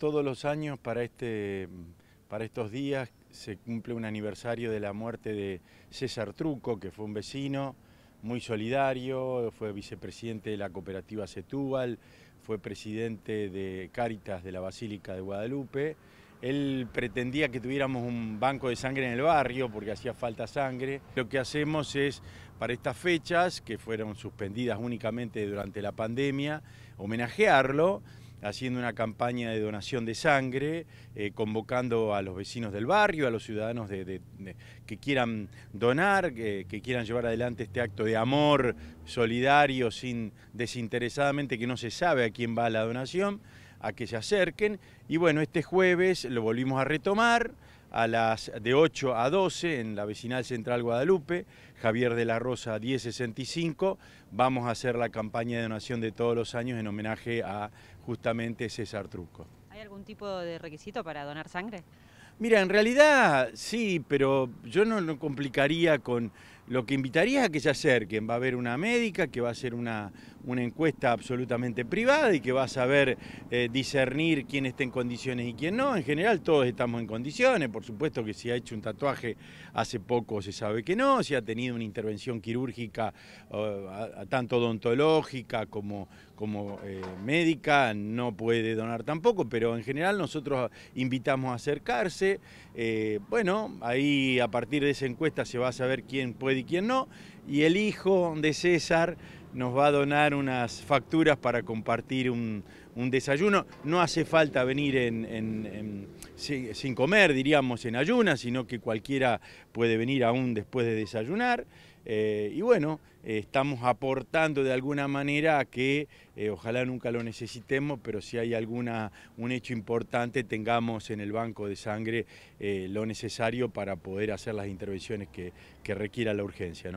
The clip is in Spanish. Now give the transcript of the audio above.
todos los años para, este, para estos días se cumple un aniversario de la muerte de César Truco, que fue un vecino muy solidario, fue vicepresidente de la cooperativa Setúbal, fue presidente de Cáritas de la Basílica de Guadalupe. Él pretendía que tuviéramos un banco de sangre en el barrio porque hacía falta sangre. Lo que hacemos es, para estas fechas, que fueron suspendidas únicamente durante la pandemia, homenajearlo haciendo una campaña de donación de sangre, eh, convocando a los vecinos del barrio, a los ciudadanos que quieran donar, que, que, quieran llevar adelante este acto de amor solidario, sin, desinteresadamente, que no se sabe a quién va la donación, a que se acerquen. Y bueno, este jueves lo volvimos a retomar a las de 8 a 12 en la vecinal central Guadalupe, Javier de la Rosa 1065, vamos a hacer la campaña de donación de todos los años en homenaje a justamente César Truco. ¿Hay algún tipo de requisito para donar sangre? Mira, en realidad sí, pero yo no lo complicaría con lo que invitaría es a que se acerquen, va a haber una médica que va a hacer una, una encuesta absolutamente privada y que va a saber eh, discernir quién está en condiciones y quién no. En general todos estamos en condiciones, por supuesto que si ha hecho un tatuaje hace poco se sabe que no, si ha tenido una intervención quirúrgica eh, tanto odontológica como, como eh, médica, no puede donar tampoco, pero en general nosotros invitamos a acercarse. bueno, ahí a partir de esa encuesta se va a saber quién puede y quién no, y el hijo de César nos va a donar unas facturas para compartir un, desayuno. No hace falta venir sin comer, diríamos, en ayunas, sino que cualquiera puede venir aún después de desayunar. Eh, y bueno, eh, estamos aportando de alguna manera a que eh, ojalá nunca lo necesitemos, pero si hay alguna, un hecho importante, tengamos en el banco de sangre lo necesario para poder hacer las intervenciones que, que requiera la urgencia.